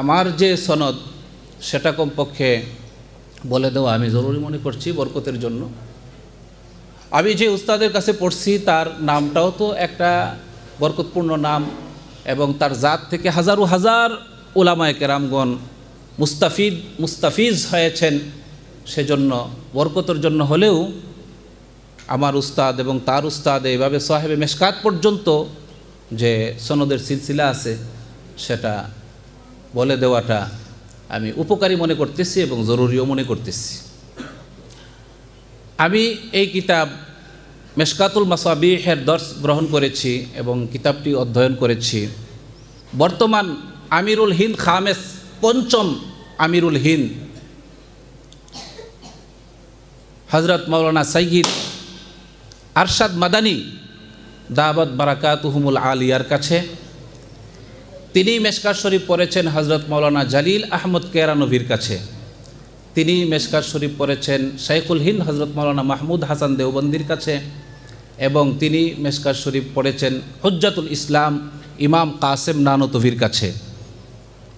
আমার যে সনদ সেটা কমপক্ষে বলে দেওয়া আমি জরুরি মনে করছি বরকতের জন্য আমি যে উস্তাদের কাছে পড়ছি তার নামটাও তো একটা বরকতপূর্ণ নাম এবং তার জাত থেকে হাজারো হাজার ওলামায় কেরামগণ মুস্তাফিদ মুস্তাফিজ হয়েছেন সেজন্য বরকতের জন্য হলেও আমার উস্তাদ এবং তার উস্তাদ এইভাবে সাহেবে মেশকাত পর্যন্ত যে সনদের সিলসিলা আছে সেটা বলে দেওয়াটা আমি উপকারী মনে করতেছি এবং জরুরিও মনে করতেছি আমি এই কিতাব মেশকাতুল মাসাবিহের দর্শ গ্রহণ করেছি এবং কিতাবটি অধ্যয়ন করেছি বর্তমান আমিরুল হিন্দ খামেস পঞ্চম আমিরুল হিন্দ হজরত মৌলানা সৈগিদ আরশাদ মাদানী দাবত বারাকাত হুমুল আলিয়ার কাছে তিনি মেশকাত শরীফ পড়েছেন হজরত মৌলানা জালিল আহমদ কেরানভির কাছে তিনি মেশকার শরীফ পড়েছেন শাইকুল হিন্দ হজরত মৌলানা মাহমুদ হাসান দেওবন্দির কাছে এবং তিনি মেশকাত শরীফ পড়েছেন হজ্জাতুল ইসলাম ইমাম কাসেম নানতভির কাছে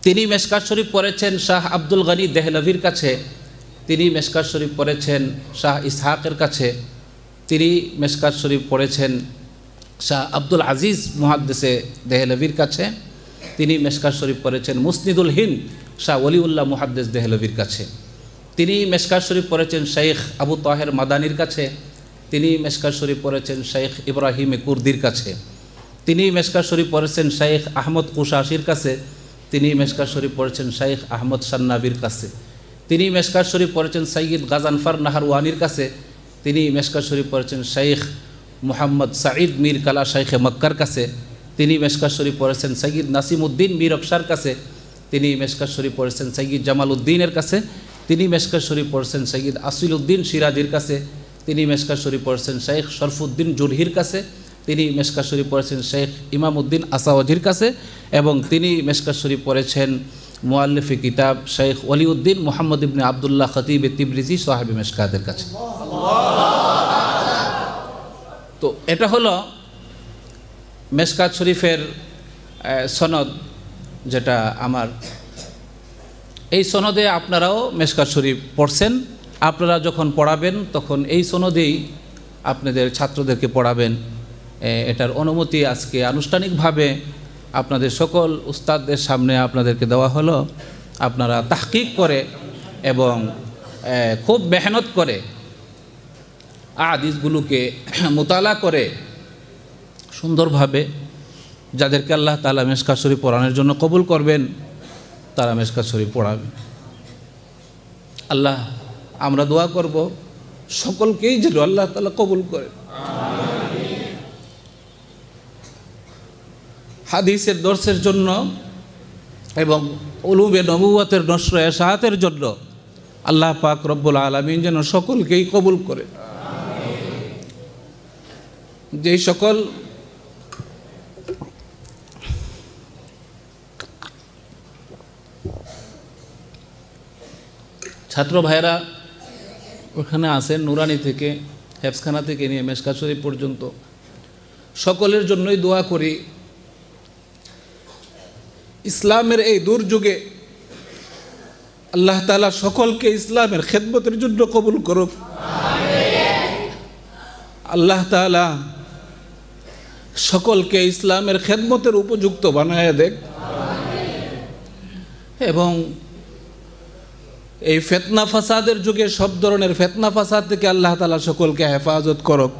তিনি মেশকার শরীফ পড়েছেন শাহ আব্দুল গানী দেহলভির কাছে তিনি মেশকার শরীফ পড়েছেন শাহ ইসহাকের কাছে তিনি মেশকাত শরীফ পড়েছেন শাহ আব্দুল আজিজ মুহাদ্দেসে দেহলভির কাছে তিনি মেশকার শরীফ পড়েছেন মুসনিদুল হিন্দ শাহ অলিউল্লাহ মুহাদ্দেস দেহলভির কাছে তিনি মেশকার শরীফ পড়েছেন শেখ আবু তাহের মাদানির কাছে তিনি মেশকার শরীফ করেছেন শেখ ইব্রাহিম কুর্দির কাছে তিনি মেশকার শরীফ পড়েছেন শেখ আহমদ কুশাসির কাছে তিনি মেশকার শরীফ পড়েছেন শেখ আহমদ সান্নাবির কাছে তিনি মেশকার শরীফ পড়েছেন সৈয়দ গাজানফার নাহারওয়ানির কাছে তিনি মেশকার শরীফ পড়েছেন শেখ মুহাম্মদ সাঈদ মীর কালা শেখে মক্কার কাছে তিনি মেশকাত শরীফ পড়েছেন সৈয়দ নাসিমউদ্দিন মীর অফসার কাছে তিনি মেশকাশরি শরীফ পড়েছেন সাইগিদ জামাল উদ্দিনের কাছে তিনি মেশকাশরি শরীফ পড়েছেন সাইগিদ আসিল উদ্দিন সিরাজির কাছে তিনি মেশকা শরীফ পড়েছেন শেখ শরফুদ্দিন জুরহির কাছে তিনি মেশকাত শরীফ পড়েছেন শেখ ইমামউদ্দিন আসাওয়াজির কাছে এবং তিনি মেশকাত শরীফ পড়েছেন মোয়াল্লিফি কিতাব শেখ অলিউদ্দিন মোহাম্মদ ইবনে আবদুল্লাহ খতিব তিবরিজি সাহাবি মেশকাদের কাছে তো এটা হলো মেসকাত শরীফের সনদ যেটা আমার এই সনদে আপনারাও মেসকাত শরীফ পড়ছেন আপনারা যখন পড়াবেন তখন এই সনদেই আপনাদের ছাত্রদেরকে পড়াবেন এটার অনুমতি আজকে আনুষ্ঠানিকভাবে আপনাদের সকল উস্তাদদের সামনে আপনাদেরকে দেওয়া হলো আপনারা তাহকিক করে এবং খুব মেহনত করে আদিসগুলোকে মোতালা করে সুন্দরভাবে যাদেরকে আল্লাহ তালা মেসকা শরীফ পড়ানোর জন্য কবুল করবেন তারা মেসকা শরীফ পড়াবে আল্লাহ আমরা দোয়া করব সকলকেই যেন আল্লাহ তালা কবুল করেন হাদিসের দর্শের জন্য এবং উলুবে নবুয়াতের নসর এসাহাতের জন্য আল্লাহ পাক রব্বুল আলমিন যেন সকলকেই কবুল করে যেই সকল ছাত্র ভাইরা ওখানে আসেন নুরানি থেকে হেফসখানা থেকে নিয়ে মেশকা পর্যন্ত সকলের জন্যই দোয়া করি ইসলামের এই দুর্যোগে আল্লাহ তালা সকলকে ইসলামের খেদমতের জন্য কবুল করুক আল্লাহ তালা সকলকে ইসলামের খেদমতের উপযুক্ত বানায় দেখ এবং এই ফেতনা ফাসাদের যুগে সব ধরনের ফেতনা ফাসাদ থেকে আল্লাহ তালা সকলকে হেফাজত করক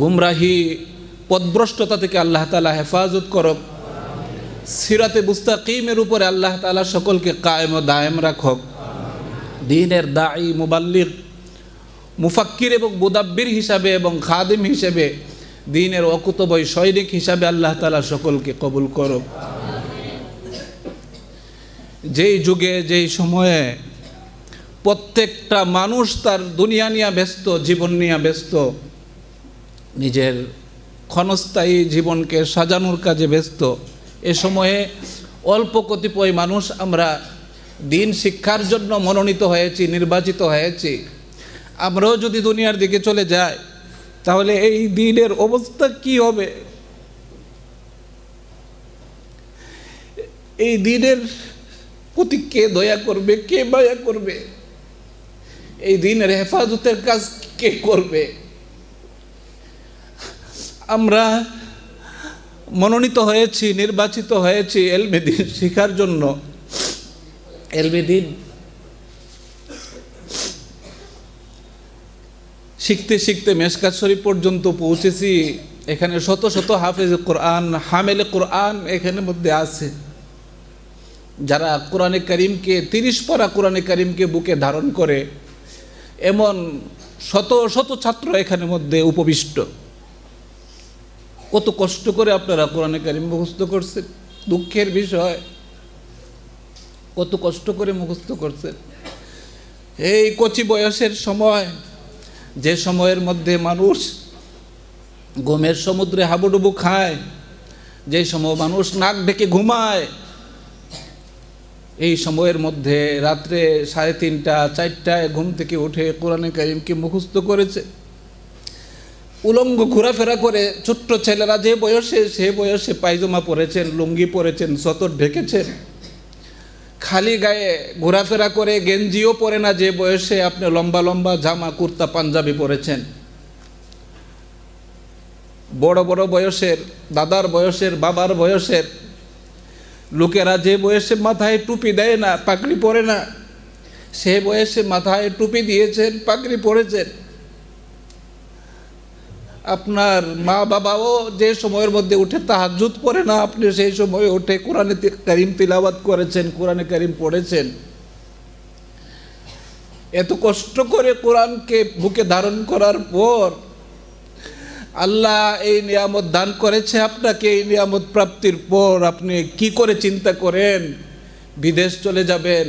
গুমরাহি পদভ্রষ্টতা থেকে আল্লাহ তালা হেফাজত করক সিরাতে কিমের উপরে আল্লাহ তালা সকলকে কায়েম ও দায়েম রাখক দিনের দায়ী মুবাল্লিক মুফাক্কির এবং বুদাব্বির হিসাবে এবং খাদিম হিসেবে দিনের অকুতবয় সৈনিক হিসাবে আল্লাহ তালা সকলকে কবুল করক যেই যুগে যেই সময়ে প্রত্যেকটা মানুষ তার দুনিয়া নিয়ে ব্যস্ত জীবন নিয়ে ব্যস্ত নিজের ক্ষণস্থায়ী জীবনকে সাজানোর কাজে ব্যস্ত এ সময়ে অল্প কতিপয় মানুষ আমরা দিন শিক্ষার জন্য মনোনীত হয়েছি নির্বাচিত হয়েছি আমরাও যদি দুনিয়ার দিকে চলে যাই তাহলে এই দিনের অবস্থা কি হবে এই দিনের প্রতি কে দয়া করবে কে মায়া করবে এই দিনের হেফাজতের কাজ কে করবে আমরা মনোনীত হয়েছি নির্বাচিত হয়েছি এলবেদিন শিখার জন্য এলবেদিন শিখতে শিখতে মেশকাত শরীফ পর্যন্ত পৌঁছেছি এখানে শত শত হাফেজ কোরআন হামেলে কোরআন এখানে মধ্যে আছে যারা কোরআনে করিমকে তিরিশ পরা কোরআনে করিমকে বুকে ধারণ করে এমন শত শত ছাত্র এখানে মধ্যে উপবিষ্ট কত কষ্ট করে আপনারা কোরআনে করিম মুখস্থ করছেন দুঃখের বিষয় কত কষ্ট করে মুখস্থ করছেন এই কচি বয়সের সময় যে সময়ের মধ্যে মানুষ গমের সমুদ্রে হাবুডুবু খায় যে সময় মানুষ নাক ঢেকে ঘুমায় এই সময়ের মধ্যে রাত্রে সাড়ে তিনটা চারটায় ঘুম থেকে উঠে কোরআনে কারিমকে মুখস্থ করেছে উলঙ্গ ঘোরাফেরা করে ছোট্ট ছেলেরা যে বয়সে সে বয়সে পায়জামা পরেছেন লুঙ্গি পরেছেন সতর ঢেকেছেন খালি গায়ে ঘোরাফেরা করে গেঞ্জিও পরে না যে বয়সে আপনি লম্বা লম্বা জামা কুর্তা পাঞ্জাবি পরেছেন বড় বড় বয়সের দাদার বয়সের বাবার বয়সের লোকেরা যে বয়সে মাথায় টুপি দেয় না পাগড়ি পরে না সে বয়সে মাথায় টুপি দিয়েছেন পাগড়ি পরেছেন আপনার মা বাবাও যে সময়ের মধ্যে উঠে তাহাজুত করে না আপনি সেই সময়ে উঠে কোরআনে করিম তিলাবাত করেছেন কোরআনে করিম পড়েছেন এত কষ্ট করে কোরআনকে বুকে ধারণ করার পর আল্লাহ এই নিয়ামত দান করেছে আপনাকে এই নিয়ামত প্রাপ্তির পর আপনি কি করে চিন্তা করেন বিদেশ চলে যাবেন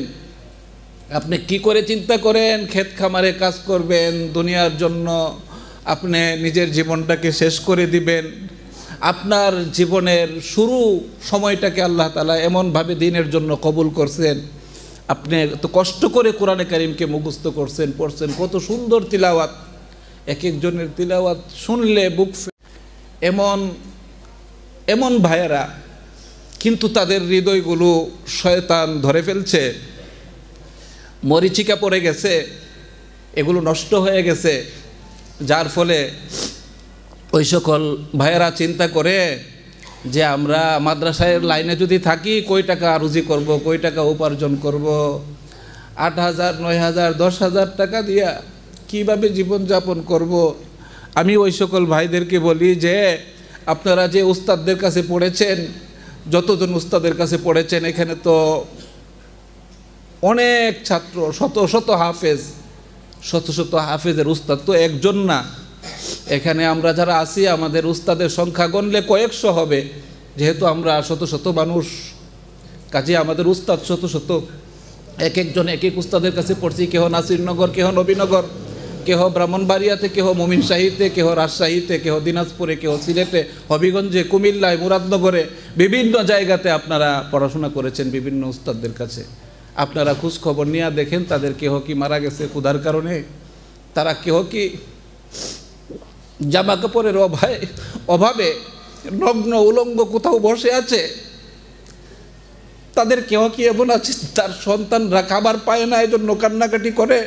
আপনি কি করে চিন্তা করেন ক্ষেত খামারে কাজ করবেন দুনিয়ার জন্য আপনি নিজের জীবনটাকে শেষ করে দিবেন আপনার জীবনের শুরু সময়টাকে আল্লাহ তালা এমনভাবে দিনের জন্য কবুল করছেন আপনি এত কষ্ট করে কোরআনে কারিমকে মুখস্থ করছেন পড়ছেন কত সুন্দর তিলাওয়াত এক একজনের তিলাওয়াত শুনলে বুক এমন এমন ভাইয়েরা কিন্তু তাদের হৃদয়গুলো শয়তান ধরে ফেলছে মরিচিকা পড়ে গেছে এগুলো নষ্ট হয়ে গেছে যার ফলে ওই সকল ভাইয়েরা চিন্তা করে যে আমরা মাদ্রাসায়ের লাইনে যদি থাকি কই টাকা রুজি করব কই টাকা উপার্জন করব আট হাজার নয় হাজার দশ হাজার টাকা দিয়া কিভাবে জীবনযাপন করব। আমি ওই সকল ভাইদেরকে বলি যে আপনারা যে উস্তাদদের কাছে পড়েছেন যতজন উস্তাদের কাছে পড়েছেন এখানে তো অনেক ছাত্র শত শত হাফেজ শত শত হাফেজের উস্তাদ তো একজন না এখানে আমরা যারা আছি আমাদের উস্তাদের সংখ্যা গণলে কয়েকশো হবে যেহেতু আমরা শত শত মানুষ কাজে আমাদের উস্তাদ শত শত এক একজন এক এক উস্তাদের কাছে পড়ছি কেহ নাসিরনগর কেহ নবীনগর কেহ ব্রাহ্মণবাড়িয়াতে কেহ মুমিন শাহিতে কেহ রাজশাহীতে কেহ দিনাজপুরে কেহ সিলেটে হবিগঞ্জে কুমিল্লায় মুরাদনগরে বিভিন্ন জায়গাতে আপনারা পড়াশোনা করেছেন বিভিন্ন উস্তাদদের কাছে আপনারা খোঁজখবর খবর নিয়ে দেখেন তাদের কেহ কি মারা গেছে ক্ষুধার কারণে তারা কেহ কি জামা কাপড়ের অভাবে অভাবে নগ্ন উলঙ্গ কোথাও বসে আছে তাদের কেহ কি এমন আছে তার সন্তানরা খাবার পায় না এজন্য কান্নাকাটি করে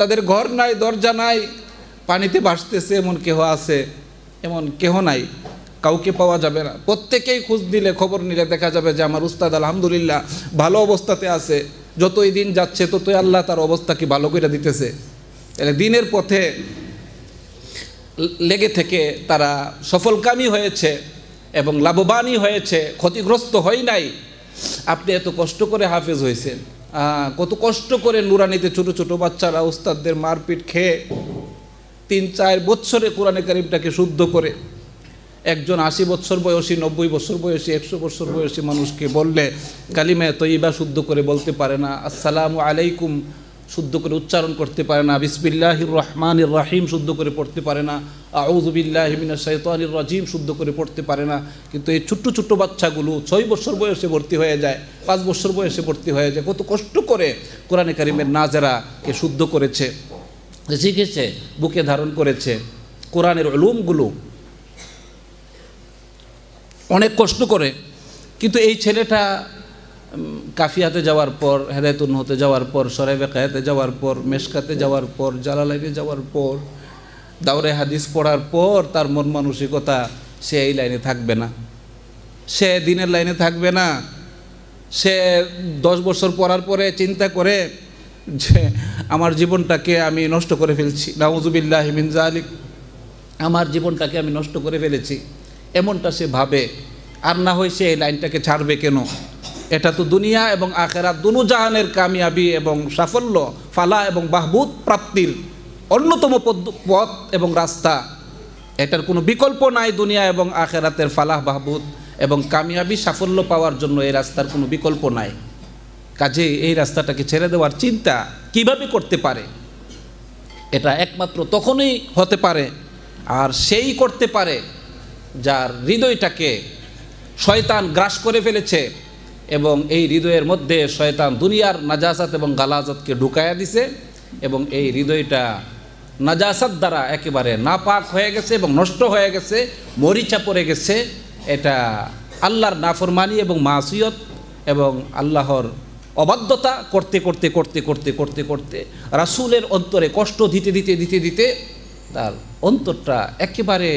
তাদের ঘর নাই দরজা নাই পানিতে ভাসতেছে এমন কেহ আছে এমন কেহ নাই কাউকে পাওয়া যাবে না প্রত্যেকেই খোঁজ দিলে খবর নিলে দেখা যাবে যে আমার উস্তাদ আলহামদুলিল্লাহ ভালো অবস্থাতে আছে যতই দিন যাচ্ছে ততই আল্লাহ তার অবস্থাকে ভালো করে দিতেছে তাহলে দিনের পথে লেগে থেকে তারা সফলকামী হয়েছে এবং লাভবানই হয়েছে ক্ষতিগ্রস্ত হয় নাই আপনি এত কষ্ট করে হাফেজ হয়েছেন কত কষ্ট করে নুরানিতে ছোট ছোট বাচ্চারা ওস্তাদদের মারপিট খেয়ে তিন চার বৎসরে কোরআনে কারিমটাকে শুদ্ধ করে একজন আশি বছর বয়সী নব্বই বছর বয়সী একশো বছর বয়সী মানুষকে বললে কালিমা তৈবা শুদ্ধ করে বলতে পারে না আসসালামু আলাইকুম শুদ্ধ করে উচ্চারণ করতে পারে না বিসমিল্লাহির রহমানির রাহিম শুদ্ধ করে পড়তে পারে না আউজুবিল্লাহমিনা শৈতানির রাজিম শুদ্ধ করে পড়তে পারে না কিন্তু এই ছোট্ট ছোট্ট বাচ্চাগুলো ছয় বছর বয়সে ভর্তি হয়ে যায় পাঁচ বছর বয়সে ভর্তি হয়ে যায় কত কষ্ট করে কোরআনে কারিমের নাজেরাকে শুদ্ধ করেছে শিখেছে বুকে ধারণ করেছে কোরআনের অলুমগুলো অনেক কষ্ট করে কিন্তু এই ছেলেটা কাফিয়াতে যাওয়ার পর হেদায়তুন হতে যাওয়ার পর সরে বেকায়াতে যাওয়ার পর মেশকাতে যাওয়ার পর জালালাইনে যাওয়ার পর দাউরে হাদিস পড়ার পর তার মন মানসিকতা সে এই লাইনে থাকবে না সে দিনের লাইনে থাকবে না সে দশ বছর পড়ার পরে চিন্তা করে যে আমার জীবনটাকে আমি নষ্ট করে ফেলছি নাউজুবিল্লাহ হিমিনজা আলিক আমার জীবনটাকে আমি নষ্ট করে ফেলেছি এমনটা সে ভাবে আর না হয় সে এই লাইনটাকে ছাড়বে কেন এটা তো দুনিয়া এবং আখেরা দুনু জাহানের কামিয়াবি এবং সাফল্য ফালা এবং বাহবুত প্রাপ্তির অন্যতম পথ এবং রাস্তা এটার কোনো বিকল্প নাই দুনিয়া এবং আখেরাতের ফালাহ বাহবুত এবং কামিয়াবি সাফল্য পাওয়ার জন্য এই রাস্তার কোনো বিকল্প নাই কাজে এই রাস্তাটাকে ছেড়ে দেওয়ার চিন্তা কিভাবে করতে পারে এটা একমাত্র তখনই হতে পারে আর সেই করতে পারে যার হৃদয়টাকে শয়তান গ্রাস করে ফেলেছে এবং এই হৃদয়ের মধ্যে শয়তান দুনিয়ার নাজাসাত এবং গালাজতকে ঢুকাইয়া দিছে এবং এই হৃদয়টা নাজাসাত দ্বারা একেবারে নাপাক হয়ে গেছে এবং নষ্ট হয়ে গেছে মরিচা পড়ে গেছে এটা আল্লাহর নাফরমানি এবং মাসুয়ত এবং আল্লাহর অবাধ্যতা করতে করতে করতে করতে করতে করতে রাসুলের অন্তরে কষ্ট দিতে দিতে দিতে দিতে তার অন্তরটা একেবারে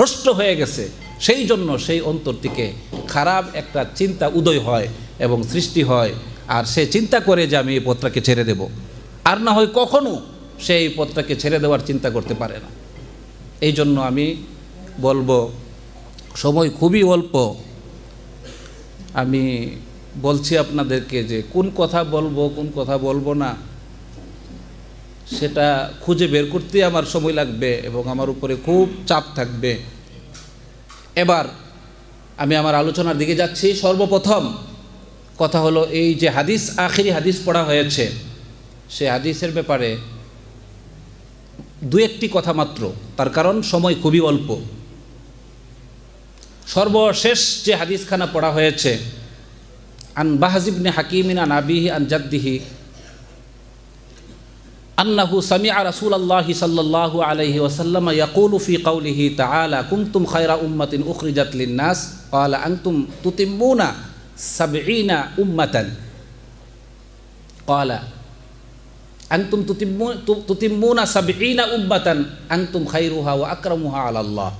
নষ্ট হয়ে গেছে সেই জন্য সেই অন্তর থেকে খারাপ একটা চিন্তা উদয় হয় এবং সৃষ্টি হয় আর সে চিন্তা করে যে আমি এই পত্রাকে ছেড়ে দেব আর না হয় কখনো সে এই পথটাকে ছেড়ে দেওয়ার চিন্তা করতে পারে না এই জন্য আমি বলবো সময় খুবই অল্প আমি বলছি আপনাদেরকে যে কোন কথা বলবো কোন কথা বলবো না সেটা খুঁজে বের করতে আমার সময় লাগবে এবং আমার উপরে খুব চাপ থাকবে এবার আমি আমার আলোচনার দিকে যাচ্ছি সর্বপ্রথম কথা হলো এই যে হাদিস আখিরি হাদিস পড়া হয়েছে সে হাদিসের ব্যাপারে দু একটি কথা মাত্র তার কারণ সময় খুবই অল্প সর্বশেষ যে হাদিসখানা পড়া হয়েছে আন বাহাজিবনে হাকিমিন আন আবিহি আন জাদ্দিহি أنه سمع رسول الله صلى الله عليه وسلم يقول في قوله تعالى كنتم خير أمة أخرجت للناس قال أنتم تتمون سبعين أمة قال أنتم تتمون سبعين أمة أنتم خيرها وأكرمها على الله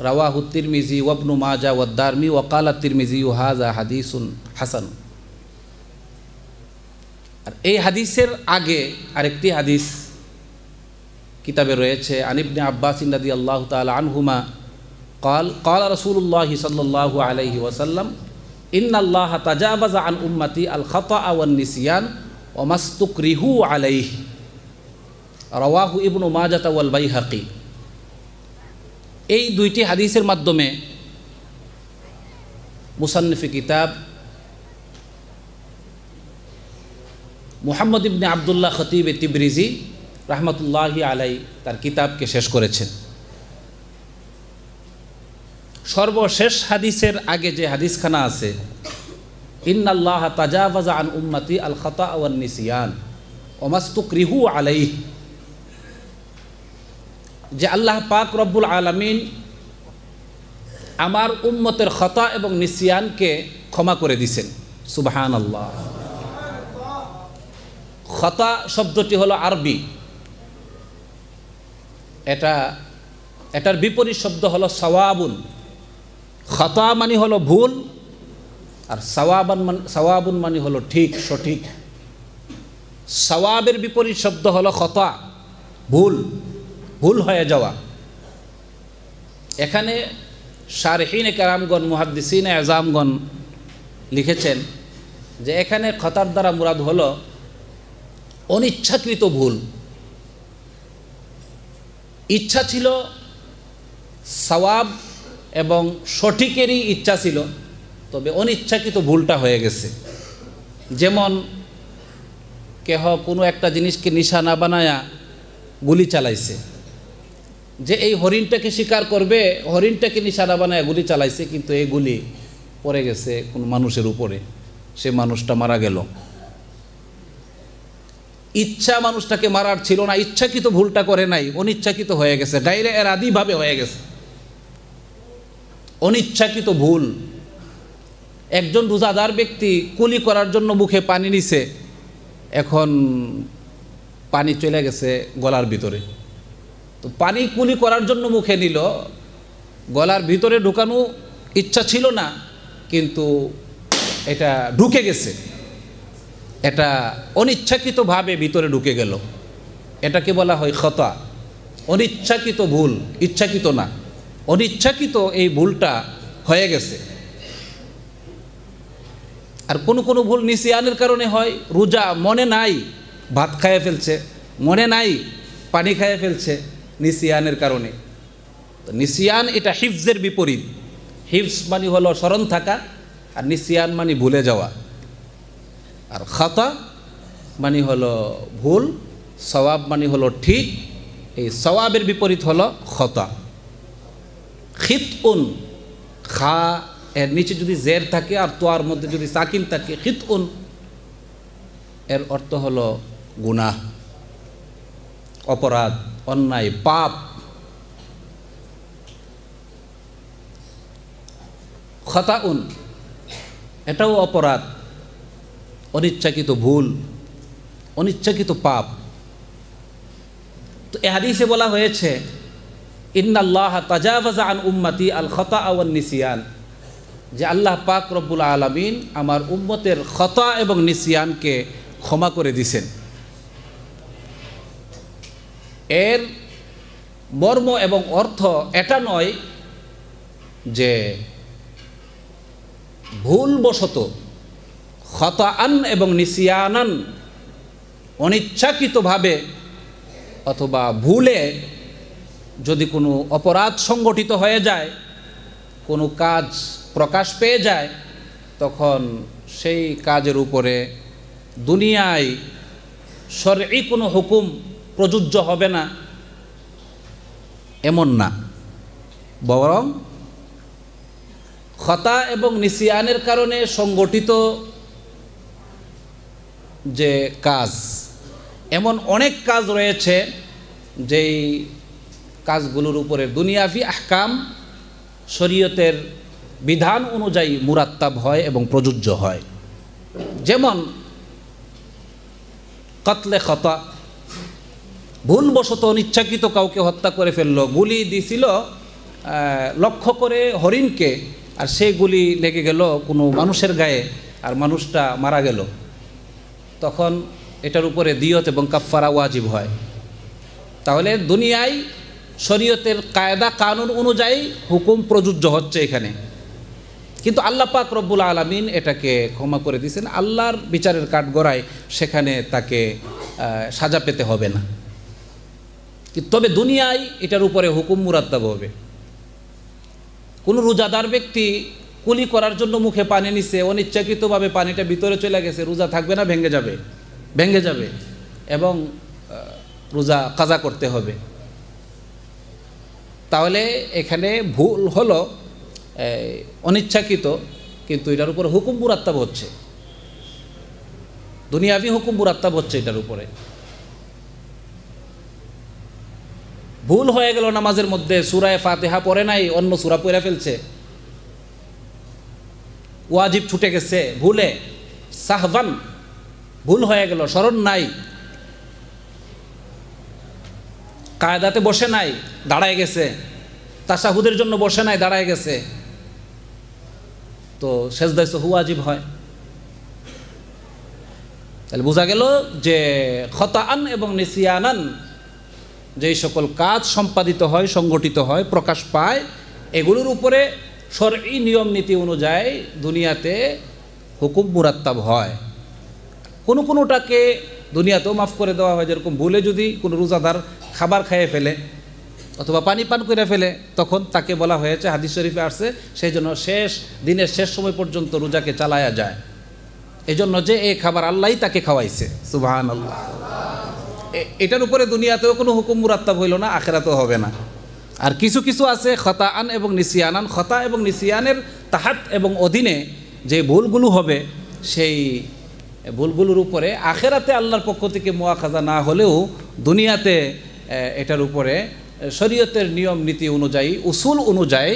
رواه الترمذي وابن ماجه والدارمي وقال الترمذي هذا حديث حسن আর এই হাদিসের আগে আরেকটি হাদিস কিতাবে রয়েছে আনিবনে আব্বাস ইন্দাদি আল্লাহ তাল আনহুমা কল قال رسول الله صلى الله عليه وسلم إن الله تجاوز عن أمتي الخطأ والنسيان وما استكرهوا عليه রওয়াহ ইবনু মাজাত ওয়াল বাইহাকি এই দুইটি হাদিসের মাধ্যমে মুসান্নফি কিতাব মোহাম্মদ ইবনে আবদুল্লাহ খতিব তিবরিজি রাহমতুল্লাহি আলাই তার কিতাবকে শেষ করেছেন সর্বশেষ হাদিসের আগে যে হাদিসখানা আছে ইন্নাল্লাহ তাজাওয়াজা আন উম্মতি আল খতা আওয়ান নিসিয়ান অমাস্তুক রিহু আলাইহ যে আল্লাহ পাক রব্বুল আলমিন আমার উম্মতের খতা এবং নিসিয়ানকে ক্ষমা করে দিছেন সুবাহান আল্লাহ খতা শব্দটি হলো আরবি এটা এটার বিপরীত শব্দ হলো সওয়াবুন খতা মানে হলো ভুল আর সওয়াবান মানে সওয়াবুন মানে হলো ঠিক সঠিক সওয়াবের বিপরীত শব্দ হলো খতা ভুল ভুল হয়ে যাওয়া এখানে শারহীন কারামগণ মুহাদ্দিসিন এজামগণ লিখেছেন যে এখানে খতার দ্বারা মুরাদ হলো অনিচ্ছাকৃত ভুল ইচ্ছা ছিল সওয়াব এবং সঠিকেরই ইচ্ছা ছিল তবে অনিচ্ছাকৃত ভুলটা হয়ে গেছে যেমন কেহ কোনো একটা জিনিসকে নিশানা বানায়া গুলি চালাইছে যে এই হরিণটাকে শিকার করবে হরিণটাকে নিশানা বানায় গুলি চালাইছে কিন্তু এই গুলি পড়ে গেছে কোনো মানুষের উপরে সে মানুষটা মারা গেল ইচ্ছা মানুষটাকে মারার ছিল না ইচ্ছাকৃত ভুলটা করে নাই অনিচ্ছাকৃত হয়ে গেছে গাইরে এরাদিভাবে হয়ে গেছে অনিচ্ছাকৃত ভুল একজন রোজাদার ব্যক্তি কুলি করার জন্য মুখে পানি নিছে এখন পানি চলে গেছে গলার ভিতরে তো পানি কুলি করার জন্য মুখে নিল গলার ভিতরে ঢুকানো ইচ্ছা ছিল না কিন্তু এটা ঢুকে গেছে এটা অনিচ্ছাকৃতভাবে ভিতরে ঢুকে গেল এটাকে বলা হয় খতা অনিচ্ছাকৃত ভুল ইচ্ছাকৃত না অনিচ্ছাকৃত এই ভুলটা হয়ে গেছে আর কোন কোনো ভুল নিসিয়ানের কারণে হয় রোজা মনে নাই ভাত খাইয়ে ফেলছে মনে নাই পানি খাইয়ে ফেলছে নিসিয়ানের কারণে তো নিসিয়ান এটা হিফজের বিপরীত হিফস মানে হলো স্মরণ থাকা আর নিসিয়ান মানে ভুলে যাওয়া আর খাতা মানে হলো ভুল সবাব মানে হলো ঠিক এই সবাবের বিপরীত হলো খতা খিত উন খা এর নিচে যদি জের থাকে আর তোয়ার মধ্যে যদি সাকিন থাকে খিত উন এর অর্থ হল গুনাহ অপরাধ অন্যায় পাপ খতা উন এটাও অপরাধ অনিচ্ছাকৃত ভুল অনিচ্ছাকৃত পাপ তো এ হাদিসে বলা হয়েছে ইন্নাল্লাহ তাজাওয়াজা আন উম্মাতি আল খতা আওয়ান নিসিয়ান যে আল্লাহ পাক রব্বুল আলমিন আমার উম্মতের খতা এবং নিসিয়ানকে ক্ষমা করে দিছেন এর মর্ম এবং অর্থ এটা নয় যে ভুলবশত খতআন এবং নিসিয়ানান অনিচ্ছাকৃতভাবে অথবা ভুলে যদি কোনো অপরাধ সংগঠিত হয়ে যায় কোনো কাজ প্রকাশ পেয়ে যায় তখন সেই কাজের উপরে দুনিয়ায় সরি কোনো হুকুম প্রযোজ্য হবে না এমন না বরং খতা এবং নিসিয়ানের কারণে সংগঠিত যে কাজ এমন অনেক কাজ রয়েছে যেই কাজগুলোর উপরে দুনিয়াভি আহকাম শরীয়তের বিধান অনুযায়ী মুরাত্তাব হয় এবং প্রযোজ্য হয় যেমন কতলে খতা ভুলবশত অনিচ্ছাকৃত কাউকে হত্যা করে ফেললো গুলি দিছিল লক্ষ্য করে হরিণকে আর সেই গুলি লেগে গেল কোনো মানুষের গায়ে আর মানুষটা মারা গেল তখন এটার উপরে দিয়ত এবং কাফারা ওয়াজিব হয় তাহলে দুনিয়ায় শরীয়তের কায়দা কানুন অনুযায়ী হুকুম প্রযোজ্য হচ্ছে এখানে কিন্তু আল্লাহ পাক রব্বুল আলমিন এটাকে ক্ষমা করে দিয়েছেন আল্লাহর বিচারের কাঠগড়ায় সেখানে তাকে সাজা পেতে হবে না তবে দুনিয়ায় এটার উপরে হুকুম মুরাদ্দাব হবে কোনো রোজাদার ব্যক্তি কুলি করার জন্য মুখে পানি নিছে অনিচ্ছাকৃতভাবে পানিটা ভিতরে চলে গেছে রোজা থাকবে না ভেঙে যাবে ভেঙে যাবে এবং রোজা কাজা করতে হবে তাহলে এখানে ভুল হলো অনিচ্ছাকৃত কিন্তু এটার উপরে হুকুম বুরাত্তাব হচ্ছে দুনিয়াবি হুকুম বুরাত্তাব হচ্ছে এটার উপরে ভুল হয়ে গেল নামাজের মধ্যে সুরায় ফাতেহা পড়ে নাই অন্য সুরা পড়ে ফেলছে ওয়াজিব ছুটে গেছে ভুলে সাহবান ভুল হয়ে গেল স্মরণ নাই কায়দাতে বসে নাই দাঁড়ায় গেছে তাসাহুদের জন্য বসে নাই দাঁড়ায় গেছে তো সেজদায় সহু ওয়াজিব হয় তাহলে বোঝা গেল যে খতান এবং নিসিয়ানান যেই সকল কাজ সম্পাদিত হয় সংগঠিত হয় প্রকাশ পায় এগুলোর উপরে এই নিয়ম নীতি অনুযায়ী দুনিয়াতে হুকুম মুরাত্তাব হয় কোনো কোনোটাকে দুনিয়াতেও মাফ করে দেওয়া হয় যেরকম ভুলে যদি কোনো রোজাদার খাবার খাইয়ে ফেলে অথবা পানি পান করে ফেলে তখন তাকে বলা হয়েছে হাদিস শরীফে আসছে সেই জন্য শেষ দিনের শেষ সময় পর্যন্ত রোজাকে চালায়া যায় এই জন্য যে এই খাবার আল্লাহই তাকে খাওয়াইছে সুবাহান আল্লাহ এটার উপরে দুনিয়াতেও কোনো হুকুম মুরাত্তাব হইল না আখেরাতেও হবে না আর কিছু কিছু আছে খতা আন এবং নিসিয়ানান খতা এবং নিসিয়ানের তাহাত এবং অধীনে যে ভুলগুলো হবে সেই ভুলগুলোর উপরে আখেরাতে আল্লাহর পক্ষ থেকে মোয়াখাজা না হলেও দুনিয়াতে এটার উপরে শরীয়তের নিয়ম নীতি অনুযায়ী উসুল অনুযায়ী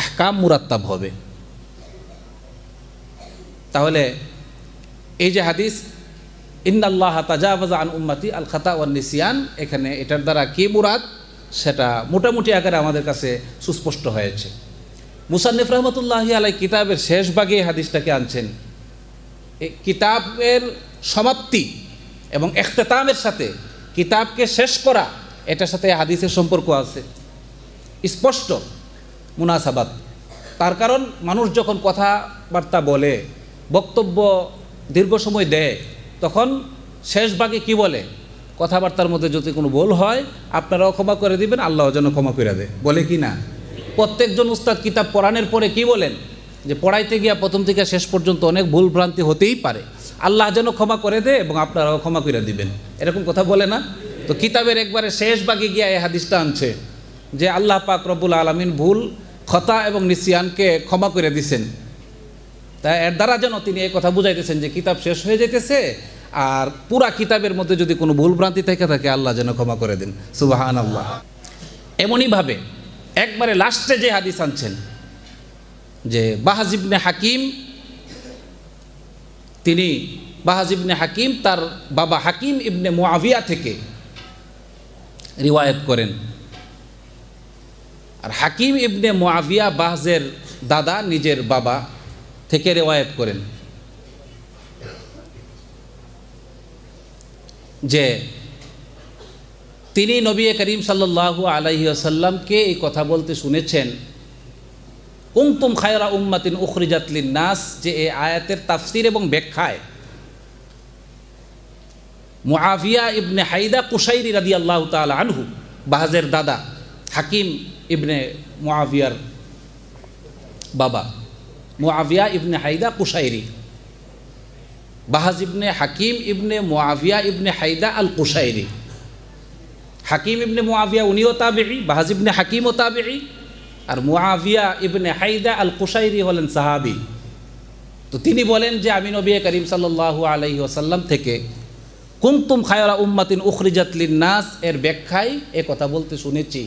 আহকাম মুরাত্তাব হবে তাহলে এই যে হাদিস ইন্দাল্লাহ তাজা আন উম্মাতি আল খাতা ওয়ান নিসিয়ান এখানে এটার দ্বারা কি মুরাদ সেটা মোটামুটি আকারে আমাদের কাছে সুস্পষ্ট হয়েছে মুসান্নিফ রহমতুল্লাহি আলাই কিতাবের শেষ ভাগে হাদিসটাকে আনছেন কিতাবের সমাপ্তি এবং একতেতামের সাথে কিতাবকে শেষ করা এটার সাথে হাদিসের সম্পর্ক আছে স্পষ্ট মুনাসাবাদ তার কারণ মানুষ যখন কথাবার্তা বলে বক্তব্য দীর্ঘ সময় দেয় তখন শেষ ভাগে কি বলে কথাবার্তার মধ্যে যদি কোনো ভুল হয় আপনারাও ক্ষমা করে দিবেন আল্লাহ যেন ক্ষমা করে দেয় বলে কি না প্রত্যেকজন উস্তাদ কিতাব পড়ানোর পরে কি বলেন যে পড়াইতে গিয়া প্রথম থেকে শেষ পর্যন্ত অনেক ভুল ভ্রান্তি হতেই পারে আল্লাহ যেন ক্ষমা করে দেয় এবং আপনারাও ক্ষমা করে দিবেন এরকম কথা বলে না তো কিতাবের একবারে শেষ বাকি গিয়া এই হাদিসটা আনছে যে আল্লাহ পাক রব্বুল আলমিন ভুল খতা এবং নিসিয়ানকে ক্ষমা করে দিছেন তা এর দ্বারা যেন তিনি এই কথা বুঝাইতেছেন যে কিতাব শেষ হয়ে যেতেছে আর পুরা কিতাবের মধ্যে যদি কোনো ভুলভ্রান্তি থেকে থাকে আল্লাহ যেন ক্ষমা করে দিন সুবাহান আল্লাহ এমনইভাবে একবারে লাস্টে যে হাদিস আনছেন যে বাহাজিবনে হাকিম তিনি বাহাজিবনে হাকিম তার বাবা হাকিম ইবনে মোয়াবিয়া থেকে রিওয়ায়ত করেন আর হাকিম ইবনে মোয়াবিয়া বাহাজের দাদা নিজের বাবা থেকে রেওয়ায়ত করেন যে তিনি নবী করিম সাল্লাহ আলহি আসাল্লামকে এই কথা বলতে শুনেছেন কুমতুম খায়রা উম্মাতিন উখরিজাতলিন নাস যে এই আয়াতের তাফসির এবং ব্যাখ্যায় মুআফিয়া ইবনে হাইদা কুসাইরি রাদি আল্লাহ তাল আনহু বাহাজের দাদা হাকিম ইবনে মুআফিয়ার বাবা মুআফিয়া ইবনে হাইদা কুসাইরি বাহাজ ইবনে হাকিম ইবনে মোয়াভিয়া ইবনে হাইদা আল কুসাইরি হাকিম ইবনে মোয়াভিয়া উনিও তাবেরি বাহাজ ইবনে হাকিমও তাবেরি আর মোয়াভিয়া ইবনে হাইদা আল কুসাইরি হলেন সাহাবি তো তিনি বলেন যে আমি নবী করিম সাল্লাহ আলহি আসাল্লাম থেকে কুমতুম খায়রা উম্মাতিন উখরিজাতলিন নাস এর ব্যাখ্যায় এ কথা বলতে শুনেছি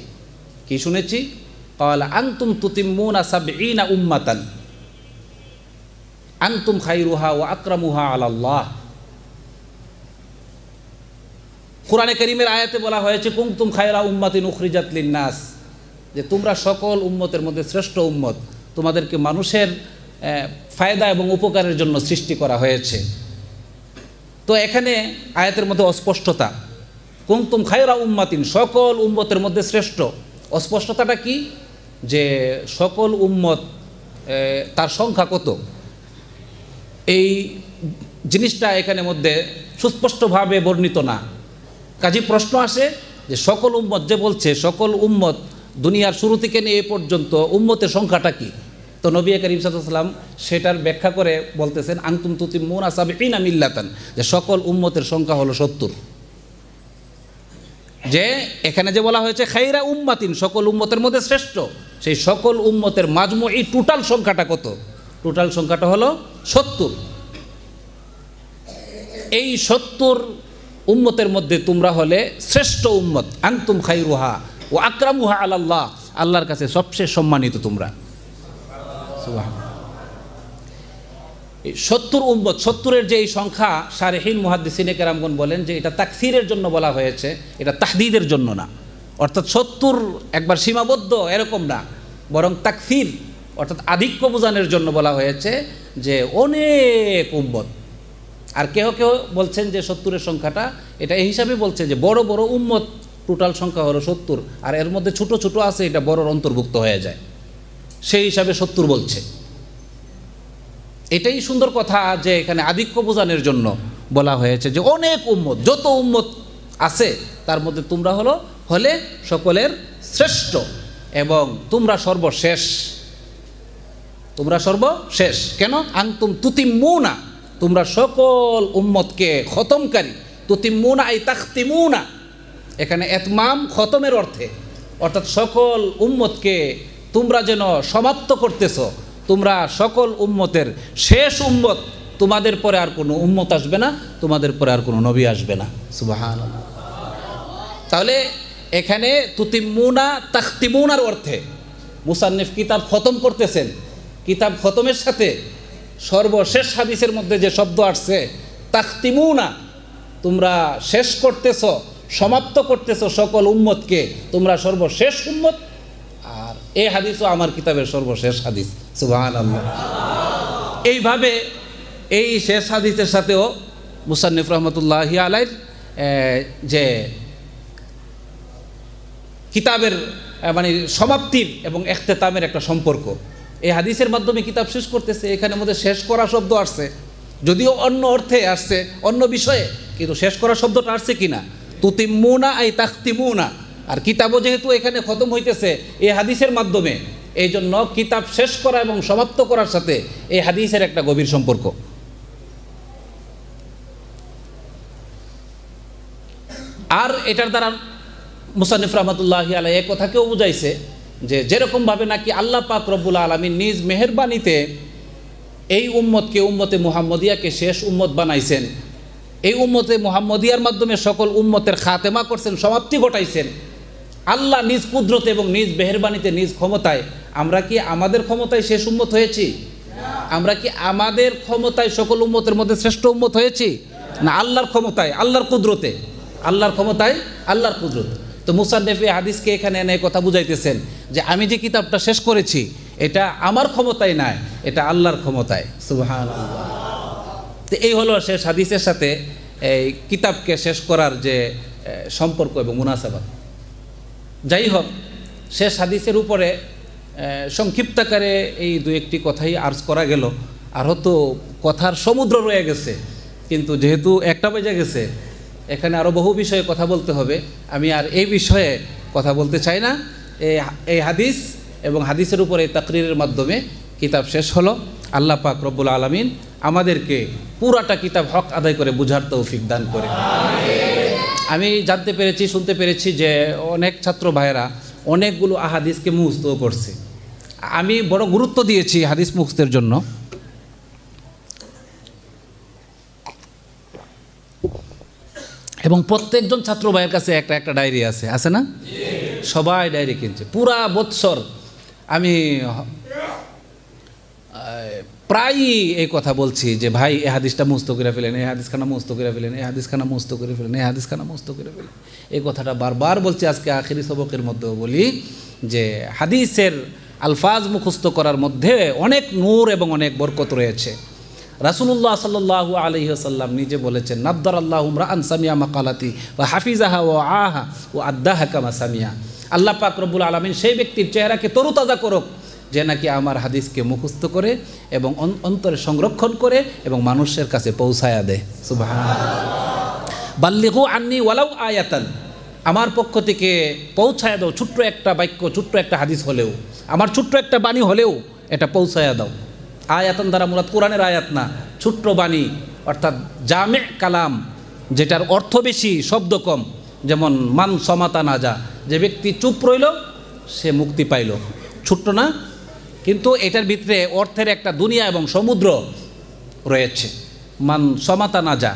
কি শুনেছি কলা আংতুম তুতিমুনা সাব ইনা উম্মাতান আন্তুম খাইরুহা ও আকরামুহা আলাল্লাহ কোরআনে করিমের আয়াতে বলা হয়েছে কুমতুম খাইরা উম্মাতিন উখরিজাত নাস যে তোমরা সকল উম্মতের মধ্যে শ্রেষ্ঠ উম্মত তোমাদেরকে মানুষের ফায়দা এবং উপকারের জন্য সৃষ্টি করা হয়েছে তো এখানে আয়াতের মধ্যে অস্পষ্টতা কুমতুম খাইরা উম্মাতিন সকল উম্মতের মধ্যে শ্রেষ্ঠ অস্পষ্টতাটা কি যে সকল উম্মত তার সংখ্যা কত এই জিনিসটা এখানে মধ্যে সুস্পষ্টভাবে বর্ণিত না কাজী প্রশ্ন আসে যে সকল উম্মত যে বলছে সকল উম্মত দুনিয়ার শুরু থেকে নিয়ে এ পর্যন্ত উম্মতের সংখ্যাটা কী তো নবী করিম সাল্লাম সেটার ব্যাখ্যা করে বলতেছেন আংতুম তুতিম মুন আসাবে ইনা মিল্লাতান যে সকল উম্মতের সংখ্যা হলো সত্তর যে এখানে যে বলা হয়েছে খাইরা উম্মাতিন সকল উম্মতের মধ্যে শ্রেষ্ঠ সেই সকল উম্মতের মাজমু এই টোটাল সংখ্যাটা কত টোটাল সংখ্যাটা হলো সত্তর এই সত্তর উম্মতের মধ্যে তোমরা হলে শ্রেষ্ঠ উম্মত আংতুম খাইরুহা ও আক্রামুহা আল্লাহ আল্লাহর কাছে সবচেয়ে সম্মানিত তোমরা এই সত্তর উম্মত সত্তরের যে এই সংখ্যা সারেহীন মুহাদ্দিসিনে কেরামগন বলেন যে এটা তাকসিরের জন্য বলা হয়েছে এটা তাহদিদের জন্য না অর্থাৎ সত্তর একবার সীমাবদ্ধ এরকম না বরং তাকসির অর্থাৎ আধিক্য বোঝানোর জন্য বলা হয়েছে যে অনেক উম্মত আর কেহ কেউ বলছেন যে সত্তরের সংখ্যাটা এটা এই হিসাবে বলছে যে বড় বড় উম্মত টোটাল সংখ্যা হলো সত্তর আর এর মধ্যে ছোট ছোট আছে এটা বড়র অন্তর্ভুক্ত হয়ে যায় সেই হিসাবে সত্তর বলছে এটাই সুন্দর কথা যে এখানে আধিক্য বোঝানোর জন্য বলা হয়েছে যে অনেক উম্মত যত উম্মত আছে তার মধ্যে তোমরা হলো হলে সকলের শ্রেষ্ঠ এবং তোমরা সর্বশেষ তোমরা সর্বশেষ কেন আংতুম তুতিমুনা তোমরা সকল উম্মতকে খতমকারী তুতিমুনা এই তাখতিমুনা এখানে এতমাম খতমের অর্থে অর্থাৎ সকল উম্মতকে তোমরা যেন সমাপ্ত করতেছ তোমরা সকল উম্মতের শেষ উম্মত তোমাদের পরে আর কোনো উম্মত আসবে না তোমাদের পরে আর কোনো নবী আসবে না সুবাহান তাহলে এখানে তুতিমুনা তাখতিমুনার অর্থে মুসান্নিফ কিতাব খতম করতেছেন কিতাব খতমের সাথে সর্বশেষ হাদিসের মধ্যে যে শব্দ আসছে তাখতিমু না তোমরা শেষ করতেছ সমাপ্ত করতেছ সকল উম্মতকে তোমরা সর্বশেষ উম্মত আর এ হাদিসও আমার কিতাবের সর্বশেষ হাদিস সুবাহান এইভাবে এই শেষ হাদিসের সাথেও মুসান্নিফ রহমতুল্লাহ আলাইর যে কিতাবের মানে সমাপ্তির এবং এখতেতামের একটা সম্পর্ক এই হাদিসের মাধ্যমে কিতাব শেষ করতেছে এখানে মধ্যে শেষ করা শব্দ আসছে যদিও অন্য অর্থে আসছে অন্য বিষয়ে কিন্তু শেষ করা শব্দটা আসছে কি না তুতিমুনা আই তাখতিমুনা আর কিতাবও যেহেতু এখানে খতম হইতেছে এই হাদিসের মাধ্যমে এই জন্য কিতাব শেষ করা এবং সমাপ্ত করার সাথে এই হাদিসের একটা গভীর সম্পর্ক আর এটার দ্বারা মুসানিফ রহমতুল্লাহ আলাই এ কথাকেও বুঝাইছে যে যেরকমভাবে নাকি আল্লাহ পাক রব্বুল আলমী নিজ মেহরবানিতে এই উম্মতকে উম্মতে মুহাম্মদিয়াকে শেষ উম্মত বানাইছেন এই উম্মতে মুহাম্মদিয়ার মাধ্যমে সকল উম্মতের খাতেমা করছেন সমাপ্তি ঘটাইছেন আল্লাহ নিজ কুদরতে এবং নিজ মেহরবানিতে নিজ ক্ষমতায় আমরা কি আমাদের ক্ষমতায় শেষ উম্মত হয়েছি আমরা কি আমাদের ক্ষমতায় সকল উম্মতের মধ্যে শ্রেষ্ঠ উম্মত হয়েছি না আল্লাহর ক্ষমতায় আল্লাহর কুদরতে আল্লাহর ক্ষমতায় আল্লাহর কুদরতে তো মুসান্নেফ এই হাদিসকে এখানে এনে কথা বুঝাইতেছেন যে আমি যে কিতাবটা শেষ করেছি এটা আমার ক্ষমতায় নাই এটা আল্লাহর ক্ষমতায় সুবাহান তো এই হলো শেষ হাদিসের সাথে এই কিতাবকে শেষ করার যে সম্পর্ক এবং মুনাসাবাদ যাই হোক শেষ হাদিসের উপরে সংক্ষিপ্তাকারে এই দু একটি কথাই আর্জ করা গেল আর হয়তো কথার সমুদ্র রয়ে গেছে কিন্তু যেহেতু একটা বেজে গেছে এখানে আরও বহু বিষয়ে কথা বলতে হবে আমি আর এই বিষয়ে কথা বলতে চাই না এই হাদিস এবং হাদিসের উপরে তাকরিরের মাধ্যমে কিতাব শেষ হলো আল্লাহ পাক রব্বুল আলমিন আমাদেরকে পুরাটা কিতাব হক আদায় করে বুঝার তৌফিক দান করে আমি জানতে পেরেছি শুনতে পেরেছি যে অনেক ছাত্র ভাইয়েরা অনেকগুলো আহাদিসকে মুহস্ত করছে আমি বড় গুরুত্ব দিয়েছি হাদিস মুখস্তের জন্য এবং প্রত্যেকজন ছাত্র ভাইয়ের কাছে একটা একটা ডায়েরি আছে আছে না সবাই ডায়েরি কিনছে পুরা বৎসর আমি প্রায়ই এই কথা বলছি যে ভাই এ হাদিসটা মুস্ত করে ফেলেন এ হাদিসখানা মুস্ত করে ফেলেন এ হাদিসখানা মুস্ত করে ফেলেন এ হাদিসখানা মুস্ত করে ফেলেন এই কথাটা বারবার বলছি আজকে আখেরি সবকের মধ্যেও বলি যে হাদিসের আলফাজ মুখস্থ করার মধ্যে অনেক নূর এবং অনেক বরকত রয়েছে রাসুল্লাহ সাল্লাহ আলহিহাসাল্লাম নিজে বলেছেন নাদ্দার আল্লাহ রান সামিয়া মাকালাতি বা হাফিজাহা ও আহা ও আদাহা কামা সামিয়া আল্লাহ পাক রবুল আলমিন সেই ব্যক্তির চেহারাকে তরুতাজা করুক যে নাকি আমার হাদিসকে মুখস্থ করে এবং অন্তরে সংরক্ষণ করে এবং মানুষের কাছে পৌঁছায়া দেয় সুবাহ বাল্লিহু আন্নি ওয়ালাউ আয়াতান আমার পক্ষ থেকে পৌঁছায় দাও ছোট্ট একটা বাক্য ছোট্ট একটা হাদিস হলেও আমার ছোট্ট একটা বাণী হলেও এটা পৌঁছায়া দাও আয়াতন দ্বারা মূলত কোরআনের আয়াত না ছোট্ট বাণী অর্থাৎ জামে কালাম যেটার অর্থ বেশি শব্দ কম যেমন মান সমাতা না যা যে ব্যক্তি চুপ রইল সে মুক্তি পাইল ছোট্ট না কিন্তু এটার ভিতরে অর্থের একটা দুনিয়া এবং সমুদ্র রয়েছে মান সমাতা না যা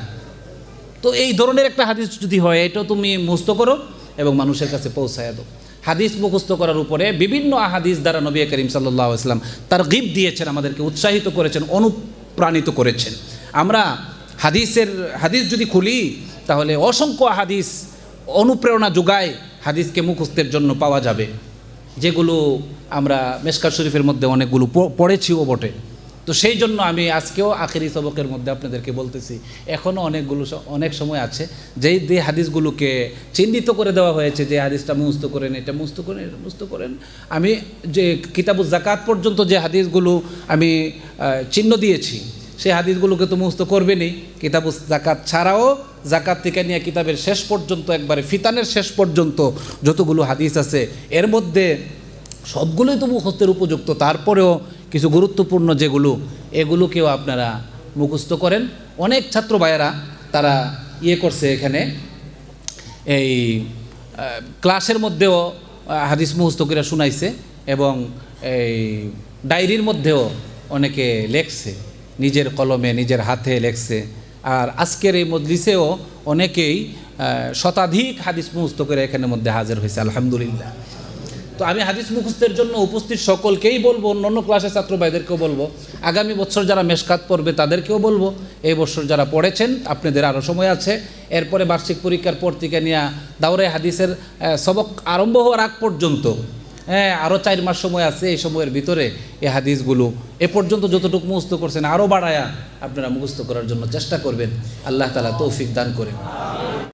তো এই ধরনের একটা হাদিস যদি হয় এটাও তুমি মুস্ত করো এবং মানুষের কাছে পৌঁছায় দাও হাদিস মুখস্ত করার উপরে বিভিন্ন আহাদিস দ্বারা নবী করিম সাল্লাহ ইসলাম তার গিফ দিয়েছেন আমাদেরকে উৎসাহিত করেছেন অনুপ্রাণিত করেছেন আমরা হাদিসের হাদিস যদি খুলি তাহলে অসংখ্য হাদিস অনুপ্রেরণা যোগায় হাদিসকে মুখস্থের জন্য পাওয়া যাবে যেগুলো আমরা মেসকার শরীফের মধ্যে অনেকগুলো পড়েছিও বটে তো সেই জন্য আমি আজকেও আখেরি সবকের মধ্যে আপনাদেরকে বলতেছি এখনও অনেকগুলো অনেক সময় আছে যেই যে হাদিসগুলোকে চিহ্নিত করে দেওয়া হয়েছে যে হাদিসটা মুস্ত করেন এটা মুস্ত করেন এটা মুস্ত করেন আমি যে কিতাবু জাকাত পর্যন্ত যে হাদিসগুলো আমি চিহ্ন দিয়েছি সেই হাদিসগুলোকে তো মুস্ত করবেনি কিতাবু জাকাত ছাড়াও জাকাত থেকে নিয়ে কিতাবের শেষ পর্যন্ত একবারে ফিতানের শেষ পর্যন্ত যতগুলো হাদিস আছে এর মধ্যে সবগুলোই তো মুখস্থের উপযুক্ত তারপরেও কিছু গুরুত্বপূর্ণ যেগুলো এগুলোকেও আপনারা মুখস্থ করেন অনেক ছাত্র ভাইয়েরা তারা ইয়ে করছে এখানে এই ক্লাসের মধ্যেও হাদিস মুখস্থ করে শুনাইছে এবং এই ডায়েরির মধ্যেও অনেকে লেখছে নিজের কলমে নিজের হাতে লেখছে আর আজকের এই মজলিসেও অনেকেই শতাধিক হাদিস মুখস্থ করে এখানের মধ্যে হাজির হয়েছে আলহামদুলিল্লাহ তো আমি হাদিস মুখস্থের জন্য উপস্থিত সকলকেই বলবো অন্য অন্য ক্লাসের ছাত্র ভাইদেরকেও বলবো আগামী বছর যারা মেশকাত পড়বে তাদেরকেও বলবো এই বছর যারা পড়েছেন আপনাদের আরও সময় আছে এরপরে বার্ষিক পরীক্ষার পর থেকে নেওয়া দাউরে হাদিসের সবক আরম্ভ হওয়ার আগ পর্যন্ত হ্যাঁ আরও চার মাস সময় আছে এই সময়ের ভিতরে এই হাদিসগুলো এ পর্যন্ত যতটুকু মুখস্থ করছেন আরও বাড়ায়া আপনারা মুখস্থ করার জন্য চেষ্টা করবেন আল্লাহ তালা তৌফিক দান করে